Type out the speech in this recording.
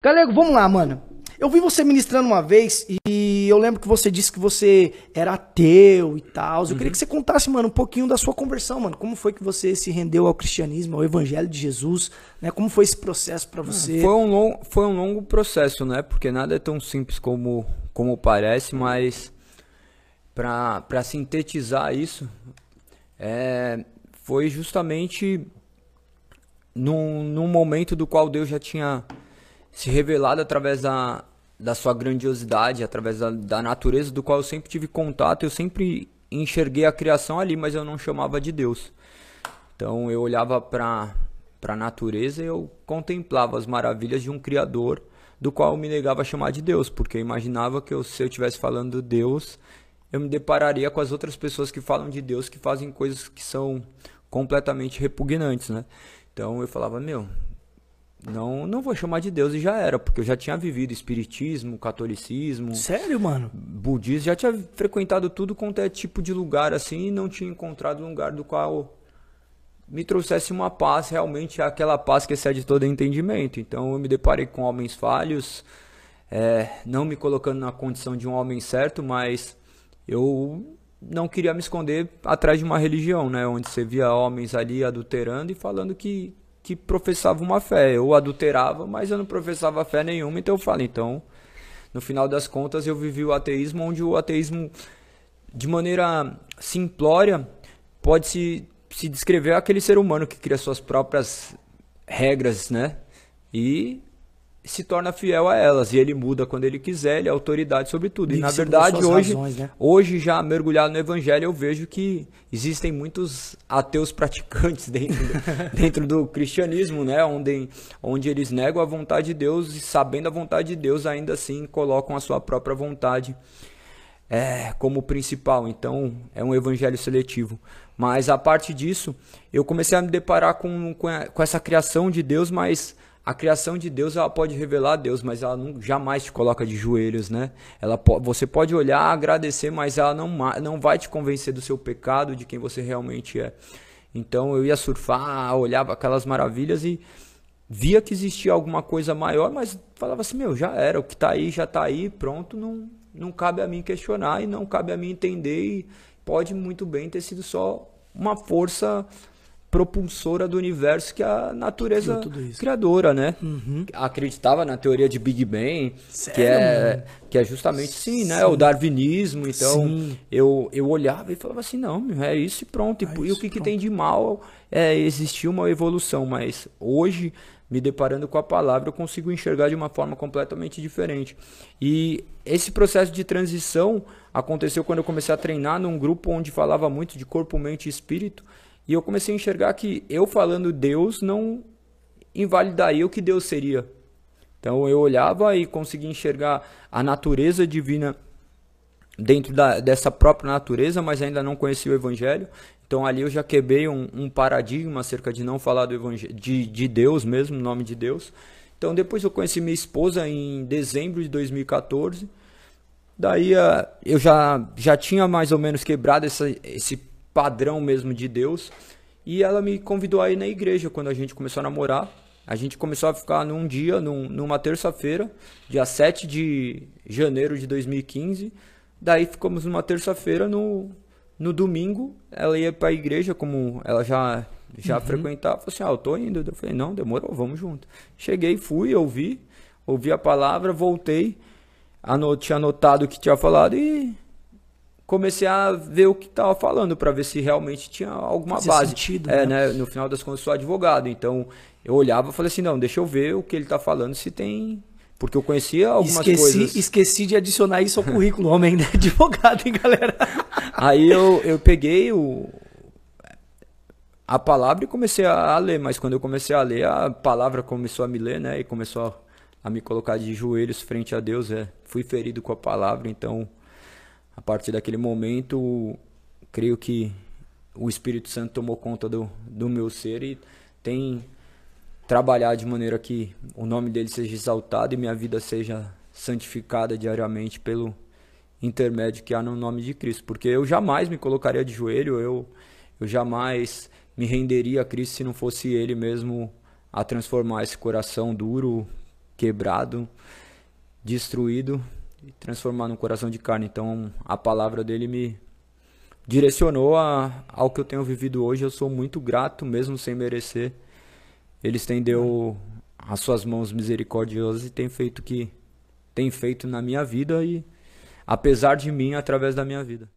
Galego, vamos lá, mano. Eu vi você ministrando uma vez e eu lembro que você disse que você era ateu e tal. Eu uhum. queria que você contasse, mano, um pouquinho da sua conversão, mano. Como foi que você se rendeu ao cristianismo, ao evangelho de Jesus, né? Como foi esse processo para ah, você? Foi um, long, foi um longo processo, né? Porque nada é tão simples como, como parece, mas para sintetizar isso, é, foi justamente num, num momento do qual Deus já tinha se revelado através da, da sua grandiosidade, através da, da natureza do qual eu sempre tive contato, eu sempre enxerguei a criação ali, mas eu não chamava de Deus. Então eu olhava para a natureza e eu contemplava as maravilhas de um Criador, do qual eu me negava a chamar de Deus, porque eu imaginava que eu, se eu estivesse falando Deus, eu me depararia com as outras pessoas que falam de Deus, que fazem coisas que são completamente repugnantes, né? Então eu falava, meu, não não vou chamar de Deus e já era, porque eu já tinha vivido espiritismo, catolicismo. Sério, mano? Budismo, já tinha frequentado tudo quanto é tipo de lugar assim e não tinha encontrado um lugar do qual me trouxesse uma paz, realmente aquela paz que excede todo entendimento. Então eu me deparei com homens falhos, é, não me colocando na condição de um homem certo, mas eu não queria me esconder atrás de uma religião, né? Onde você via homens ali adulterando e falando que que professava uma fé. Eu adulterava, mas eu não professava fé nenhuma, então eu falo, então, no final das contas, eu vivi o ateísmo, onde o ateísmo, de maneira simplória, pode se, se descrever aquele ser humano que cria suas próprias regras, né? E se torna fiel a elas e ele muda quando ele quiser, ele é autoridade sobre tudo. E, na verdade, hoje, razões, né? hoje já mergulhado no evangelho, eu vejo que existem muitos ateus praticantes dentro do, dentro do cristianismo, né, onde, onde eles negam a vontade de Deus e sabendo a vontade de Deus, ainda assim colocam a sua própria vontade é, como principal. Então, é um evangelho seletivo. Mas a parte disso, eu comecei a me deparar com, com, a, com essa criação de Deus, mas a criação de Deus ela pode revelar a Deus, mas ela não, jamais te coloca de joelhos, né? Ela você pode olhar, agradecer, mas ela não, não vai te convencer do seu pecado, de quem você realmente é. Então eu ia surfar, olhava aquelas maravilhas e via que existia alguma coisa maior, mas falava assim: meu, já era, o que está aí já está aí, pronto, não, não cabe a mim questionar e não cabe a mim entender. E pode muito bem ter sido só uma força propulsora do universo que é a natureza criadora, né? Uhum. Acreditava na teoria de Big Bang, Sério, que é que é justamente sim, né? O darwinismo. Então eu eu olhava e falava assim, não, é isso e pronto. É e, isso, e o que, que, tem de mal é existir uma evolução, mas hoje me deparando com a palavra, eu consigo enxergar de uma forma completamente diferente. E esse processo de transição aconteceu quando eu comecei a treinar num grupo onde falava muito de corpo, mente e espírito. E eu comecei a enxergar que eu falando Deus não invalidaria o que Deus seria. Então eu olhava e conseguia enxergar a natureza divina dentro da, dessa própria natureza, mas ainda não conhecia o Evangelho. Então ali eu já quebrei um, um paradigma acerca de não falar do evangelho, de, de Deus mesmo, o nome de Deus. Então depois eu conheci minha esposa em dezembro de 2014. Daí ah, eu já, já tinha mais ou menos quebrado essa, esse padrão mesmo de Deus. E ela me convidou aí na igreja quando a gente começou a namorar. A gente começou a ficar num dia, num, numa terça-feira, dia 7 de janeiro de 2015. Daí ficamos numa terça-feira, no, no domingo, ela ia para a igreja, como ela já, já uhum. frequentava. Falou assim: Ah, eu tô indo. Eu falei: Não, demorou, vamos junto. Cheguei, fui, ouvi, ouvi a palavra, voltei. Anot, tinha anotado o que tinha falado e comecei a ver o que tava falando para ver se realmente tinha alguma Fazia base. Sentido, é, né? né? No final das contas, eu sou advogado, então eu olhava e falei assim, não, deixa eu ver o que ele tá falando, se tem porque eu conhecia algumas esqueci, coisas. Esqueci de adicionar isso ao currículo. homem né? advogado, hein, galera? Aí eu, eu peguei o, a palavra e comecei a ler. Mas quando eu comecei a ler, a palavra começou a me ler, né? E começou a, a me colocar de joelhos frente a Deus. É. Fui ferido com a palavra, então a partir daquele momento, creio que o Espírito Santo tomou conta do, do meu ser e tem trabalhar de maneira que o nome dele seja exaltado e minha vida seja santificada diariamente pelo intermédio que há no nome de Cristo, porque eu jamais me colocaria de joelho, eu, eu jamais me renderia a Cristo se não fosse ele mesmo a transformar esse coração duro, quebrado, destruído e transformar num coração de carne. Então a palavra dele me direcionou a, ao que eu tenho vivido hoje. Eu sou muito grato, mesmo sem merecer. Ele estendeu as suas mãos misericordiosas e tem feito o que tem feito na minha vida e apesar de mim, através da minha vida.